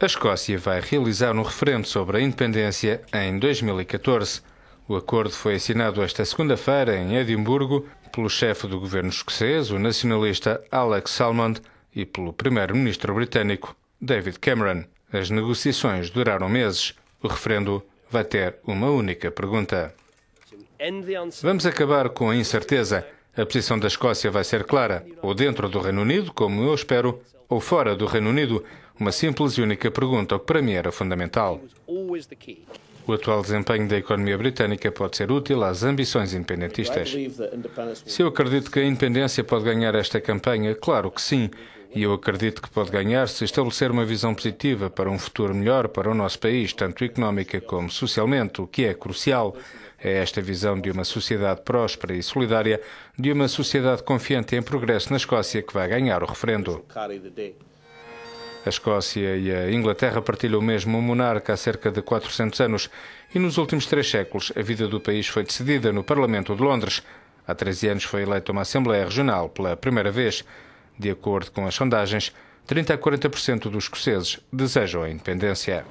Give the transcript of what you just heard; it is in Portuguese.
A Escócia vai realizar um referendo sobre a independência em 2014. O acordo foi assinado esta segunda-feira em Edimburgo pelo chefe do governo escocês, o nacionalista Alex Salmond, e pelo primeiro-ministro britânico David Cameron. As negociações duraram meses. O referendo vai ter uma única pergunta. Vamos acabar com a incerteza. A posição da Escócia vai ser clara, ou dentro do Reino Unido, como eu espero, ou fora do Reino Unido. Uma simples e única pergunta, o que para mim era fundamental. O atual desempenho da economia britânica pode ser útil às ambições independentistas. Se eu acredito que a independência pode ganhar esta campanha, claro que sim. E eu acredito que pode ganhar se estabelecer uma visão positiva para um futuro melhor para o nosso país, tanto económica como socialmente, o que é crucial. É esta visão de uma sociedade próspera e solidária, de uma sociedade confiante em progresso na Escócia que vai ganhar o referendo. A Escócia e a Inglaterra partilham o mesmo monarca há cerca de 400 anos e nos últimos três séculos a vida do país foi decidida no Parlamento de Londres. Há 13 anos foi eleita uma Assembleia Regional pela primeira vez. De acordo com as sondagens, 30 a 40% dos escoceses desejam a independência.